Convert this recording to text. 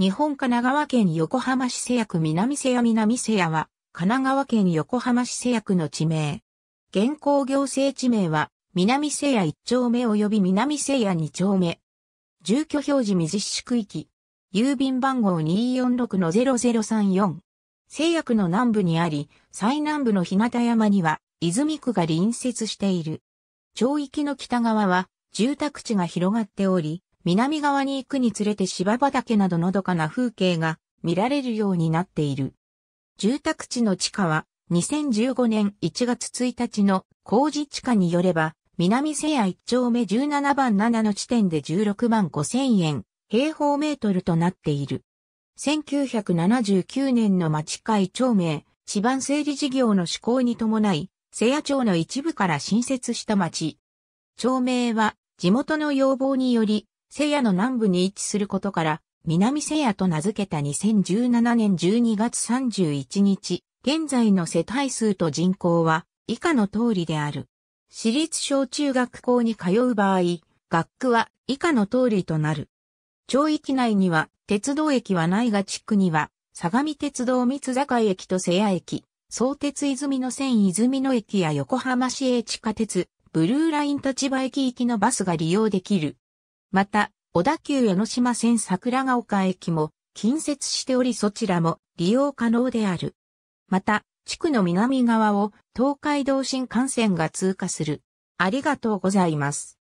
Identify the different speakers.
Speaker 1: 日
Speaker 2: 本神奈川県横浜市製薬南瀬谷南瀬谷は、神奈川県横浜市製薬の地名。現行行政地名は、南瀬谷1丁目及び南瀬谷2丁目。住居表示未実施区域。郵便番号246-0034。製薬の南部にあり、最南部の日向山には、泉区が隣接している。町域の北側は、住宅地が広がっており、南側に行くにつれて芝畑などのどかな風景が見られるようになっている。住宅地の地価は2015年1月1日の工事地価によれば、南西谷1丁目17番7の地点で16万5千円、平方メートルとなっている。1979年の町会町名、地盤整理事業の施行に伴い、瀬谷町の一部から新設した町。町名は地元の要望によりセヤの南部に位置することから、南セヤと名付けた2017年12月31日、現在の世帯数と人口は以下の通りである。私立小中学校に通う場合、学区は以下の通りとなる。町域内には鉄道駅はないが地区には、相模鉄道三坂駅と瀬谷駅、相鉄泉の線泉の駅や横浜市営地下鉄、ブルーライン立場駅行きのバスが利用できる。また、小田急江ノ島線桜ヶ丘駅も近接しておりそちらも利用可能である。また、地区の南側を東海道新幹線が通過する。ありがとうございます。